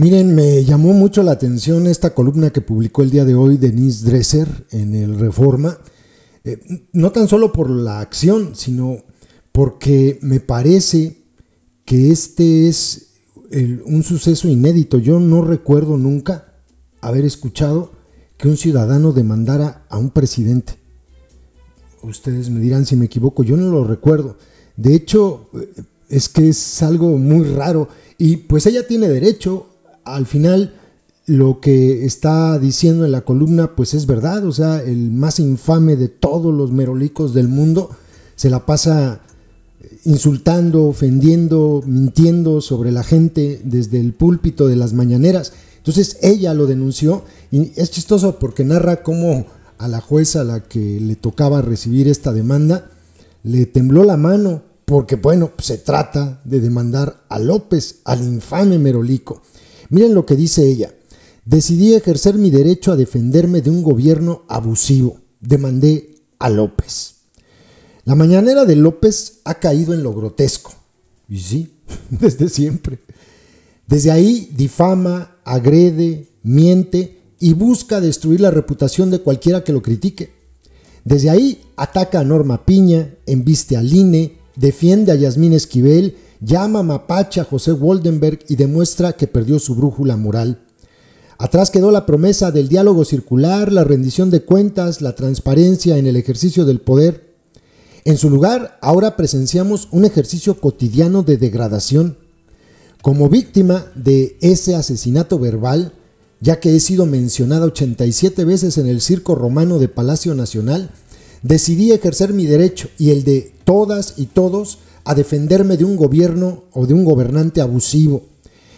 Miren, me llamó mucho la atención esta columna que publicó el día de hoy Denise Dresser en el Reforma, eh, no tan solo por la acción, sino porque me parece que este es un suceso inédito. Yo no recuerdo nunca haber escuchado que un ciudadano demandara a un presidente. Ustedes me dirán si me equivoco, yo no lo recuerdo. De hecho, eh, es que es algo muy raro y pues ella tiene derecho al final lo que está diciendo en la columna pues es verdad, o sea, el más infame de todos los merolicos del mundo se la pasa eh, insultando, ofendiendo, mintiendo sobre la gente desde el púlpito de las mañaneras. Entonces ella lo denunció y es chistoso porque narra cómo a la jueza a la que le tocaba recibir esta demanda le tembló la mano porque bueno, pues, se trata de demandar a López, al infame merolico. Miren lo que dice ella. Decidí ejercer mi derecho a defenderme de un gobierno abusivo. Demandé a López. La mañanera de López ha caído en lo grotesco. Y sí, desde siempre. Desde ahí difama, agrede, miente y busca destruir la reputación de cualquiera que lo critique. Desde ahí ataca a Norma Piña, embiste al INE, defiende a Yasmín Esquivel llama mapache a José Woldenberg y demuestra que perdió su brújula moral. Atrás quedó la promesa del diálogo circular, la rendición de cuentas, la transparencia en el ejercicio del poder. En su lugar, ahora presenciamos un ejercicio cotidiano de degradación. Como víctima de ese asesinato verbal, ya que he sido mencionada 87 veces en el circo romano de Palacio Nacional, decidí ejercer mi derecho y el de todas y todos a defenderme de un gobierno o de un gobernante abusivo.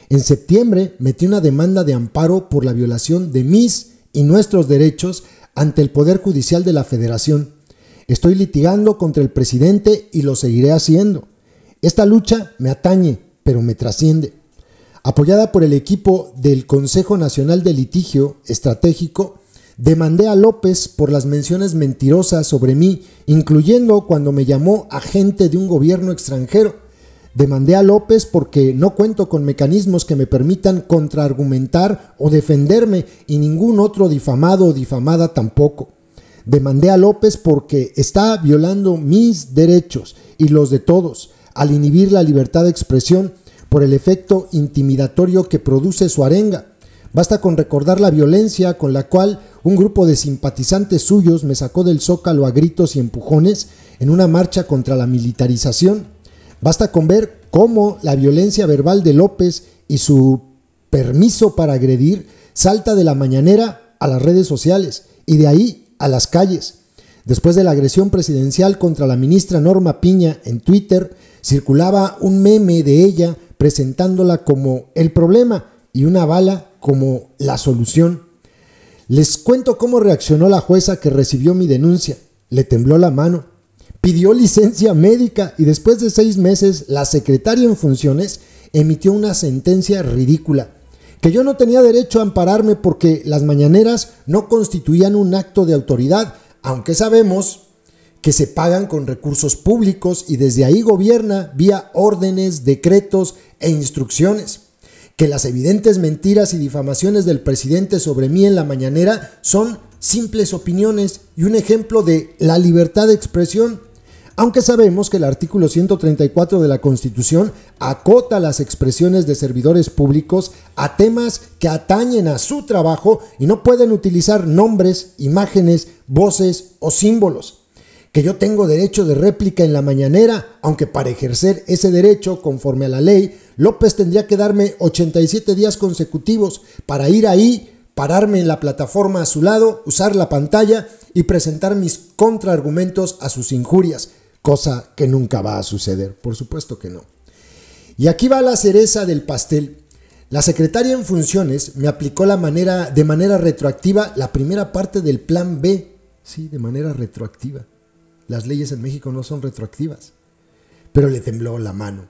En septiembre metí una demanda de amparo por la violación de mis y nuestros derechos ante el Poder Judicial de la Federación. Estoy litigando contra el presidente y lo seguiré haciendo. Esta lucha me atañe, pero me trasciende. Apoyada por el equipo del Consejo Nacional de Litigio Estratégico, Demandé a López por las menciones mentirosas sobre mí, incluyendo cuando me llamó agente de un gobierno extranjero. Demandé a López porque no cuento con mecanismos que me permitan contraargumentar o defenderme y ningún otro difamado o difamada tampoco. Demandé a López porque está violando mis derechos y los de todos al inhibir la libertad de expresión por el efecto intimidatorio que produce su arenga. Basta con recordar la violencia con la cual un grupo de simpatizantes suyos me sacó del zócalo a gritos y empujones en una marcha contra la militarización. Basta con ver cómo la violencia verbal de López y su permiso para agredir salta de la mañanera a las redes sociales y de ahí a las calles. Después de la agresión presidencial contra la ministra Norma Piña en Twitter, circulaba un meme de ella presentándola como el problema y una bala como la solución. Les cuento cómo reaccionó la jueza que recibió mi denuncia. Le tembló la mano, pidió licencia médica y después de seis meses la secretaria en funciones emitió una sentencia ridícula, que yo no tenía derecho a ampararme porque las mañaneras no constituían un acto de autoridad, aunque sabemos que se pagan con recursos públicos y desde ahí gobierna vía órdenes, decretos e instrucciones que las evidentes mentiras y difamaciones del presidente sobre mí en la mañanera son simples opiniones y un ejemplo de la libertad de expresión, aunque sabemos que el artículo 134 de la Constitución acota las expresiones de servidores públicos a temas que atañen a su trabajo y no pueden utilizar nombres, imágenes, voces o símbolos que yo tengo derecho de réplica en la mañanera, aunque para ejercer ese derecho conforme a la ley López tendría que darme 87 días consecutivos para ir ahí, pararme en la plataforma a su lado, usar la pantalla y presentar mis contraargumentos a sus injurias, cosa que nunca va a suceder, por supuesto que no. Y aquí va la cereza del pastel. La secretaria en funciones me aplicó la manera, de manera retroactiva la primera parte del plan B. Sí, de manera retroactiva. Las leyes en México no son retroactivas. Pero le tembló la mano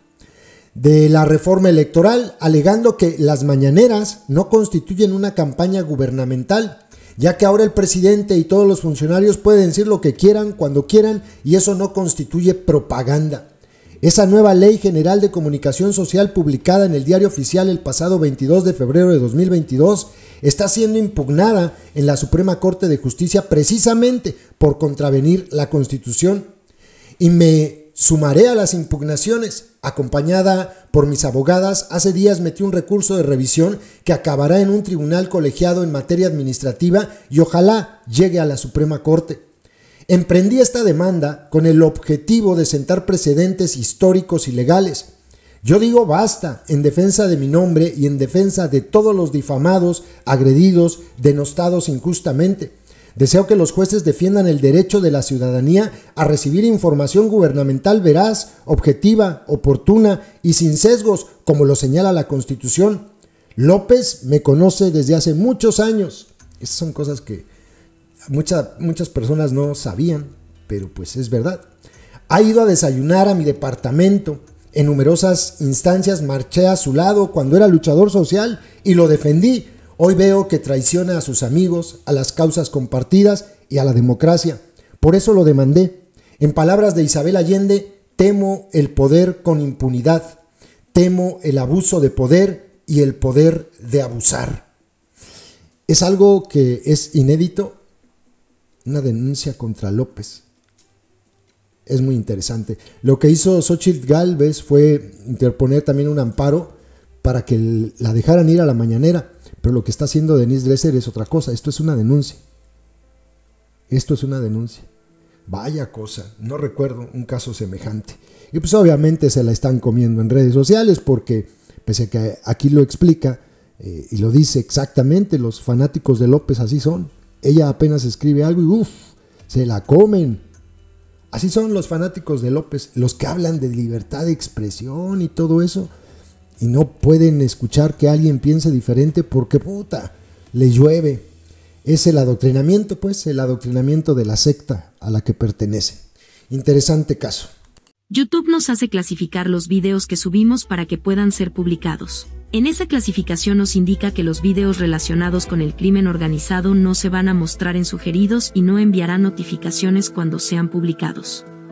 de la reforma electoral, alegando que las mañaneras no constituyen una campaña gubernamental, ya que ahora el presidente y todos los funcionarios pueden decir lo que quieran cuando quieran y eso no constituye propaganda. Esa nueva Ley General de Comunicación Social publicada en el Diario Oficial el pasado 22 de febrero de 2022 está siendo impugnada en la Suprema Corte de Justicia precisamente por contravenir la Constitución. Y me Sumaré a las impugnaciones. Acompañada por mis abogadas, hace días metí un recurso de revisión que acabará en un tribunal colegiado en materia administrativa y ojalá llegue a la Suprema Corte. Emprendí esta demanda con el objetivo de sentar precedentes históricos y legales. Yo digo basta en defensa de mi nombre y en defensa de todos los difamados, agredidos, denostados injustamente. Deseo que los jueces defiendan el derecho de la ciudadanía a recibir información gubernamental veraz, objetiva, oportuna y sin sesgos, como lo señala la Constitución. López me conoce desde hace muchos años. Esas son cosas que muchas muchas personas no sabían, pero pues es verdad. Ha ido a desayunar a mi departamento. En numerosas instancias marché a su lado cuando era luchador social y lo defendí Hoy veo que traiciona a sus amigos, a las causas compartidas y a la democracia. Por eso lo demandé. En palabras de Isabel Allende, temo el poder con impunidad, temo el abuso de poder y el poder de abusar. Es algo que es inédito, una denuncia contra López. Es muy interesante. Lo que hizo Xochitl Galvez fue interponer también un amparo para que la dejaran ir a la mañanera. Pero lo que está haciendo Denise Lesser es otra cosa. Esto es una denuncia. Esto es una denuncia. Vaya cosa, no recuerdo un caso semejante. Y pues obviamente se la están comiendo en redes sociales porque, pese a que aquí lo explica eh, y lo dice exactamente, los fanáticos de López así son. Ella apenas escribe algo y uff, se la comen. Así son los fanáticos de López, los que hablan de libertad de expresión y todo eso y no pueden escuchar que alguien piense diferente porque puta, le llueve. Es el adoctrinamiento, pues, el adoctrinamiento de la secta a la que pertenecen. Interesante caso. YouTube nos hace clasificar los videos que subimos para que puedan ser publicados. En esa clasificación nos indica que los videos relacionados con el crimen organizado no se van a mostrar en sugeridos y no enviará notificaciones cuando sean publicados.